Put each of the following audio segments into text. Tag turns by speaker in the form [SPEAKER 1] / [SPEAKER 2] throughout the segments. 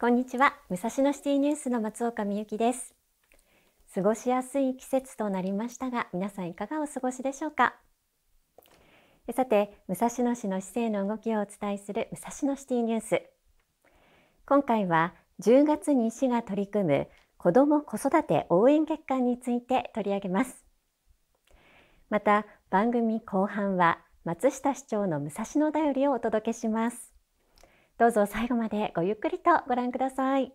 [SPEAKER 1] こんにちは武蔵野シティニュースの松岡美由紀です過ごしやすい季節となりましたが皆さんいかがお過ごしでしょうかさて武蔵野市の市政の動きをお伝えする武蔵野シティニュース今回は10月に市が取り組む子ども子育て応援月間について取り上げますまた番組後半は松下市長の武蔵野だよりをお届けしますどうぞ最後までごゆっくりとご覧ください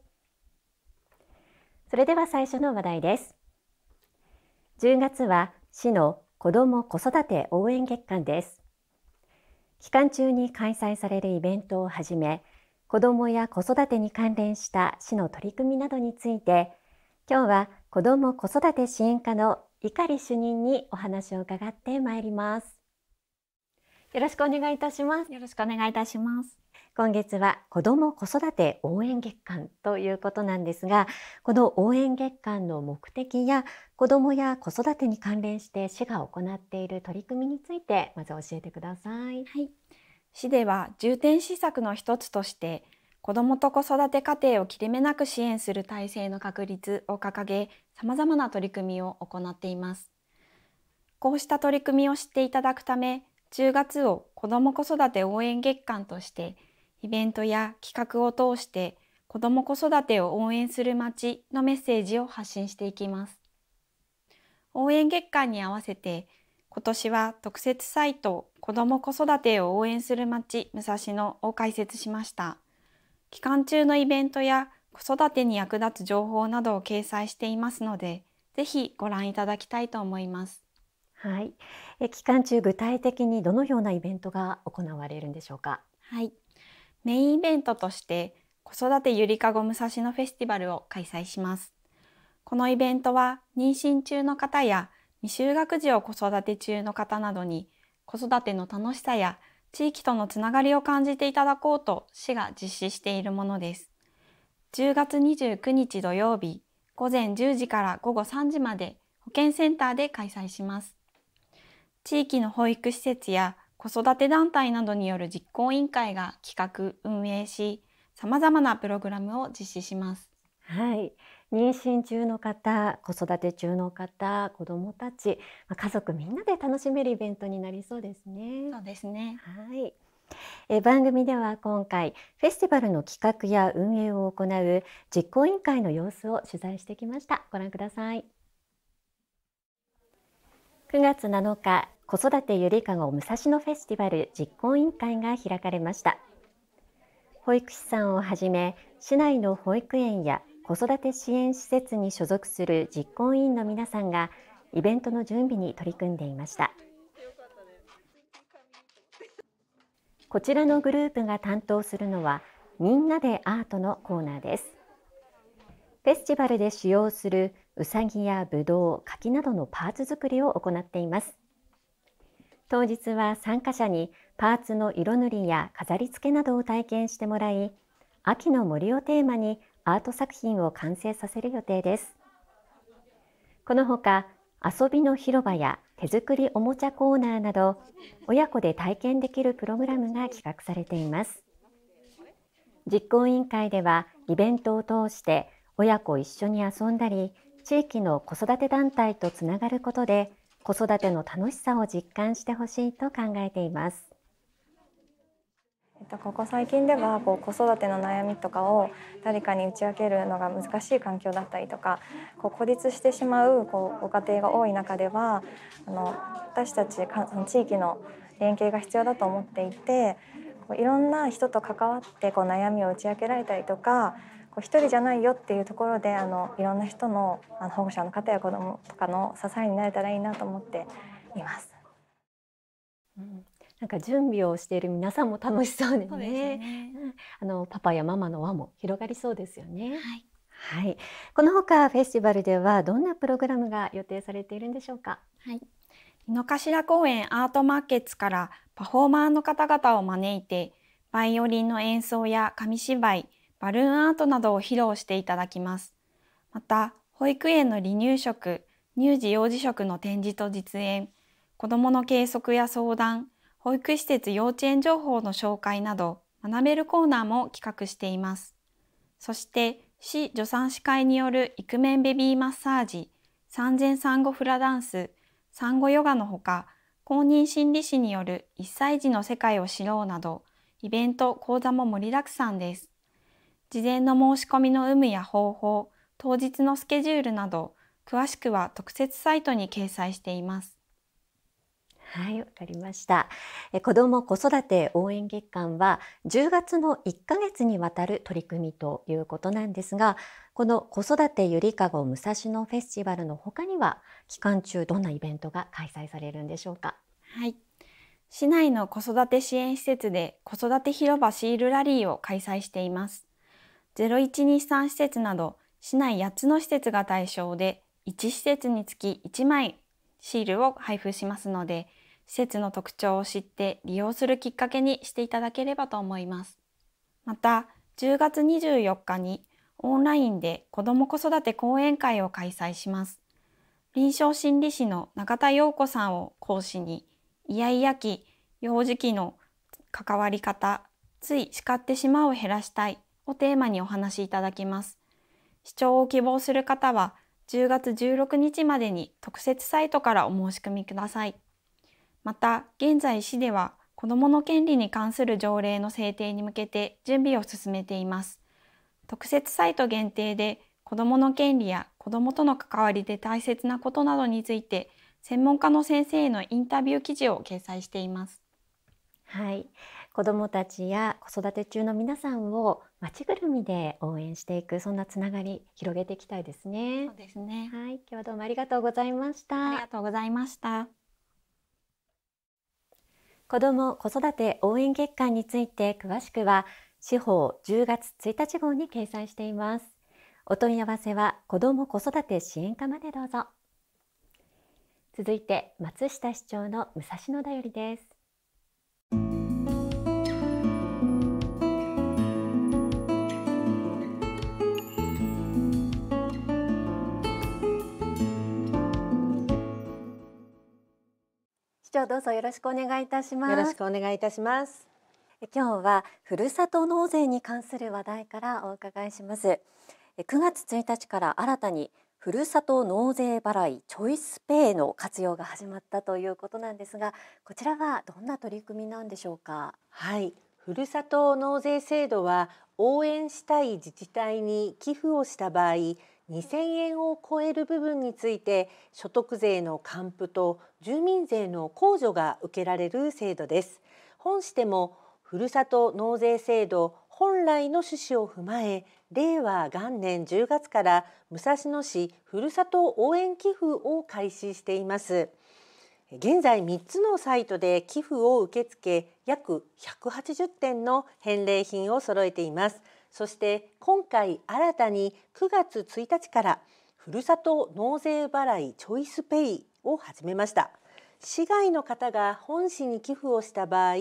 [SPEAKER 1] それでは最初の話題です10月は市の子ども子育て応援月間です期間中に開催されるイベントをはじめ子どもや子育てに関連した市の取り組みなどについて今日は子ども子育て支援課の碇主任にお話を伺ってまいりますよろしくお願いいたしますよろしくお願いいたします今月は子ども子育て応援月間ということなんですがこの応援月間の目的や子どもや子育てに関連して市が行っている取り組みについてまず教
[SPEAKER 2] えてください。はい、市では重点施策の一つとして子どもと子育て家庭を切れ目なく支援する体制の確立を掲げさまざまな取り組みを行っています。こうした取り組みを知っていただくため10月を子ども子育て応援月間としてイベントや企画を通して子ども子育てを応援する街のメッセージを発信していきます。応援月間に合わせて今年は特設サイト子ども子育てを応援する街武蔵野を開設しました。期間中のイベントや子育てに役立つ情報などを掲載していますので、ぜひご覧いただきたいと思います。
[SPEAKER 1] はい、え期間中具体的にどの
[SPEAKER 2] ようなイベントが行われるんでしょうか。はい、メインイベントとして子育てゆりかご武蔵野フェスティバルを開催します。このイベントは妊娠中の方や未就学児を子育て中の方などに子育ての楽しさや地域とのつながりを感じていただこうと市が実施しているものです。10月29日土曜日午前10時から午後3時まで保健センターで開催します。地域の保育施設や子育て団体などによる実行委員会が企画運営しさまざまなプログラムを実施します。
[SPEAKER 1] はい、妊娠中の方、子育て中の方、子どもたち、家族みんなで楽しめるイベントになりそうですね。
[SPEAKER 2] そうですね。はい。
[SPEAKER 1] え番組では今回フェスティバルの企画や運営を行う実行委員会の様子を取材してきました。ご覧ください。9月7日子育てゆりかご武蔵野フェスティバル実行委員会が開かれました保育士さんをはじめ市内の保育園や子育て支援施設に所属する実行委員の皆さんがイベントの準備に取り組んでいましたこちらのグループが担当するのはみんなでアートのコーナーですフェスティバルで使用するうさぎやぶどう柿などのパーツ作りを行っています当日は参加者にパーツの色塗りや飾り付けなどを体験してもらい秋の森をテーマにアート作品を完成させる予定ですこのほか遊びの広場や手作りおもちゃコーナーなど親子で体験できるプログラムが企画されています実行委員会ではイベントを通して親子一緒に遊んだり地域の子育て団体とつながることで子育ての楽しさを実感してほしいと考えています。えっと、ここ最近ではこう子育ての悩みとかを誰かに打ち明けるのが難しい環境だったりとかこう孤立してしまうこうご家庭が多い中ではあの私たちか地域の連携が必要だと思っていてこういろんな人と関わってこう悩みを打ち明けられたりとか一人じゃないよっていうところであのいろんな人のあの保護者の方や子どもとかの支えになれたらいいなと思っています。うんなんか準備をしている皆さんも楽しそうでね。でねあのパパやママの輪も
[SPEAKER 2] 広がりそうですよね。はい。
[SPEAKER 1] はい、このほかフェスティバルではどんなプログラムが予
[SPEAKER 2] 定されているんでしょうか。はい。井の頭公園アートマーケットからパフォーマーの方々を招いてバイオリンの演奏や紙芝居バルーンアートなどを披露していただきます。また、保育園の離乳食、乳児幼児食の展示と実演、子どもの計測や相談、保育施設幼稚園情報の紹介など学べるコーナーも企画しています。そして市助産師会によるイクメンベビーマッサージ、産前産後フラダンス、産後ヨガのほか、公認心理師による1歳児の世界を知ろうなど、イベント・講座も盛りだくさんです。事前の申し込みの有無や方法、当日のスケジュールなど、詳しくは特設サイトに掲載しています。はい、わかりました。
[SPEAKER 1] え子ども子育て応援月間は10月の1ヶ月にわたる取り組みということなんですが、この子育てゆりかご武蔵野フェスティバルの他には期間中どんなイベントが開催されるんでしょうか。
[SPEAKER 2] はい。市内の子育て支援施設で子育て広場シールラリーを開催しています。0123施設など市内8つの施設が対象で1施設につき1枚シールを配布しますので施設の特徴を知って利用するきっかけにしていただければと思います。また10月24日にオンラインで子ども子育て講演会を開催します。臨床心理士の中田陽子さんを講師にイヤイヤ期幼児期の関わり方つい叱ってしまうを減らしたいをテーマにお話しいただきます。視聴を希望する方は10月16日までに特設サイトからお申し込みください。また、現在市では子どもの権利に関する条例の制定に向けて準備を進めています。特設サイト限定で子どもの権利や子どもとの関わりで大切なことなどについて専門家の先生へのインタビュー記事を掲載しています。
[SPEAKER 1] はい、子どもたちや子育て中の皆さんを町ぐるみで応援していくそんなつながり広げていきたいですね。そうですね。はい、今日はどうもありがとうございました。ありがとうございました。子ども子育て応援月間について詳しくは司法10月1日号に掲載しています。お問い合わせは子ども子育て支援課までどうぞ。続いて松下市長の武蔵野だよりです。長どうぞよろしくお願いいたしますよろしくお願いいたします今日はふるさと納税に関する話題からお伺いします9月1日から新たにふるさと納税払いチョイスペイの活用が始まったということなんですがこちらはどんな取
[SPEAKER 3] り組みなんでしょうかはいふるさと納税制度は応援したい自治体に寄付をした場合2000円を超える部分について所得税の還付と住民税の控除が受けられる制度です本市でもふるさと納税制度本来の趣旨を踏まえ令和元年10月から武蔵野市ふるさと応援寄付を開始しています現在3つのサイトで寄付を受け付け約180点の返礼品を揃えていますそして今回新たに9月1日からふるさと納税払いチョイスペイを始めました市外の方が本市に寄付をした場合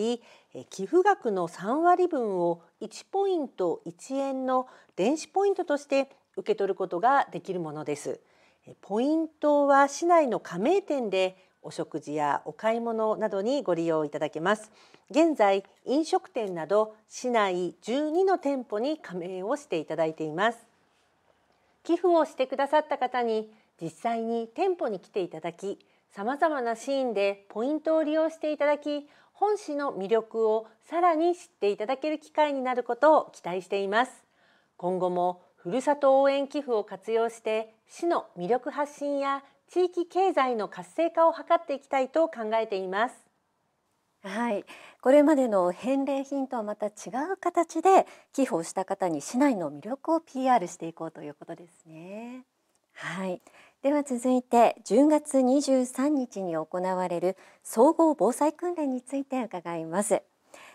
[SPEAKER 3] 寄付額の3割分を1ポイント1円の電子ポイントとして受け取ることができるものですポイントは市内の加盟店でお食事やお買い物などにご利用いただけます現在飲食店など市内12の店舗に加盟をしていただいています寄付をしてくださった方に実際に店舗に来ていただきさまざまなシーンでポイントを利用していただき本市の魅力をさらに知っていただける機会になることを期待しています今後もふるさと応援寄付を活用して市の魅力発信や地域経済の活性化を図っていきたいと考えていますは
[SPEAKER 1] いこれまでの返礼品とはまた違う形で寄付をした方に市内の魅力を PR していこうということですねはいでは続いて10月23日に行われる総合防災訓練について
[SPEAKER 3] 伺います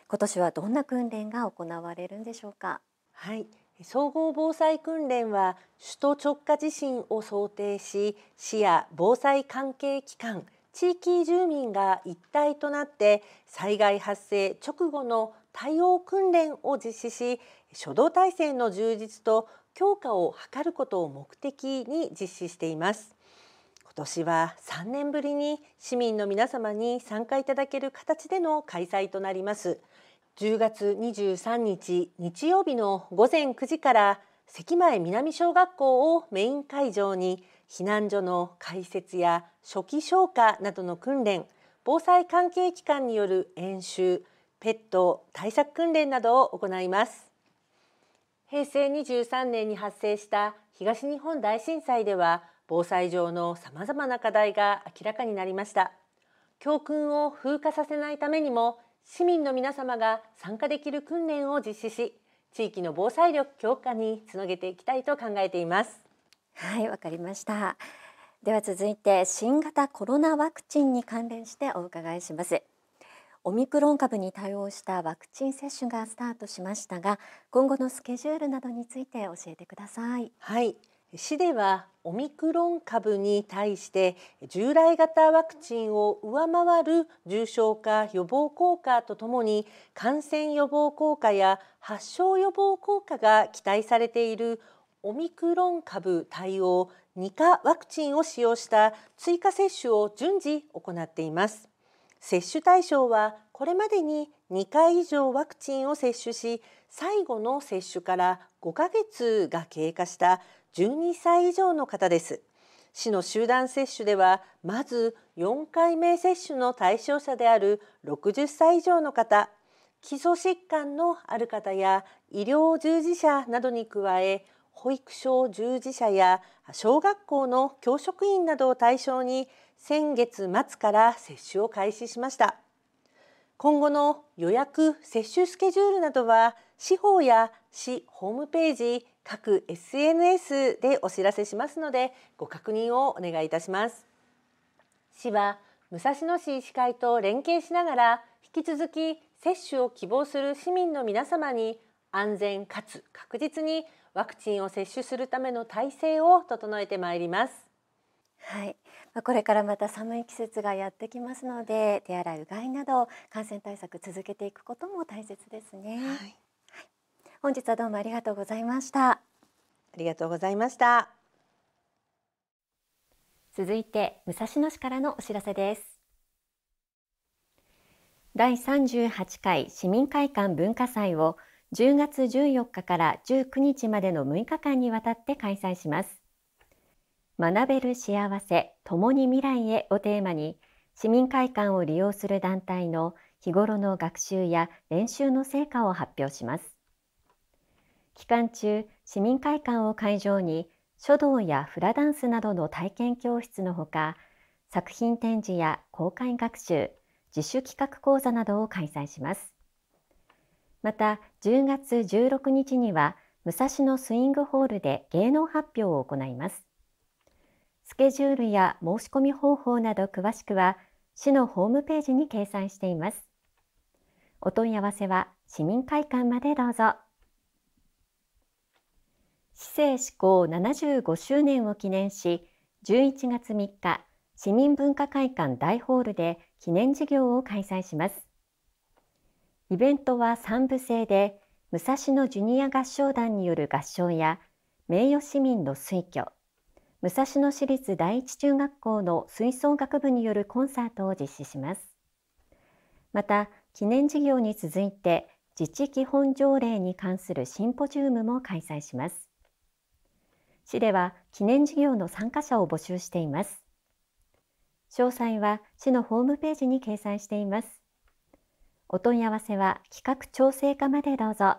[SPEAKER 3] 今年はどんな訓練が行われるんでしょうかはい総合防災訓練は首都直下地震を想定し市や防災関係機関地域住民が一体となって災害発生直後の対応訓練を実施し初動体制の充実と強化を図ることを目的に実施しています今年は3年ぶりに市民の皆様に参加いただける形での開催となります。10月23日日曜日の午前9時から関前南小学校をメイン会場に避難所の開設や初期消火などの訓練防災関係機関による演習ペット対策訓練などを行います平成23年に発生した東日本大震災では防災上のさまざまな課題が明らかになりました教訓を風化させないためにも市民の皆様が参加できる訓練を実施し地域の防災力強化につなげていきたいと考えていますはいわかりましたでは
[SPEAKER 1] 続いて新型コロナワクチンに関連してお伺いしますオミクロン株に対応したワクチン接種がスタートしましたが今後のスケジュールなどに
[SPEAKER 3] ついて教えてくださいはい市ではオミクロン株に対して従来型ワクチンを上回る重症化予防効果とともに感染予防効果や発症予防効果が期待されているオミクロン株対応2価ワクチンを使用した追加接種を順次行っています。接種対象はこれまでに2回以上ワクチンを接種し最後の接種から5ヶ月が経過した12歳以上の方です。市の集団接種ではまず4回目接種の対象者である60歳以上の方基礎疾患のある方や医療従事者などに加え保育所従事者や小学校の教職員などを対象に先月末から接種を開始しました今後の予約接種スケジュールなどは司法や市ホームページ各 SNS でお知らせしますのでご確認をお願いいたします市は武蔵野市医師会と連携しながら引き続き接種を希望する市民の皆様に安全かつ確実にワクチンを接種するための体制を整えてまいります
[SPEAKER 1] はい、まこれからまた寒い季節がやってきますので手洗いうがいなど感染対
[SPEAKER 3] 策続けていくことも大切ですね。はい
[SPEAKER 1] 本日はどうもありがとうございました
[SPEAKER 3] ありがとうございました続
[SPEAKER 1] いて武蔵野市からのお知らせです第38回市民会館文化祭を10月14日から19日までの6日間にわたって開催します学べる幸せ共に未来へをテーマに市民会館を利用する団体の日頃の学習や練習の成果を発表します期間中、市民会館を会場に書道やフラダンスなどの体験教室のほか、作品展示や公開学習、自主企画講座などを開催します。また、10月16日には、武蔵野スイングホールで芸能発表を行います。スケジュールや申し込み方法など詳しくは、市のホームページに掲載しています。お問い合わせは市民会館までどうぞ。市政施行75周年を記念し11月3日市民文化会館大ホールで記念事業を開催しますイベントは3部制で武蔵野ジュニア合唱団による合唱や名誉市民の推挙武蔵野市立第一中学校の吹奏楽部によるコンサートを実施しますまた記念事業に続いて自治基本条例に関するシンポジウムも開催します市では記念事業の参加者を募集しています。詳細は市のホームページに掲載しています。お問い合わせは企画調整課までどうぞ。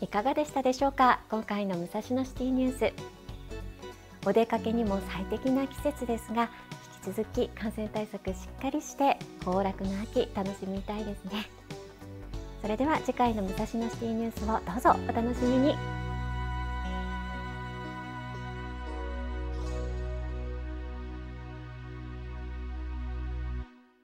[SPEAKER 1] いかがでしたでしょうか今回の武蔵野シティニュース。お出かけにも最適な季節ですが、引き続き感染対策しっかりして行楽の秋楽しみたいですね。それでは次回の武蔵野シティニュースをどうぞお楽しみに。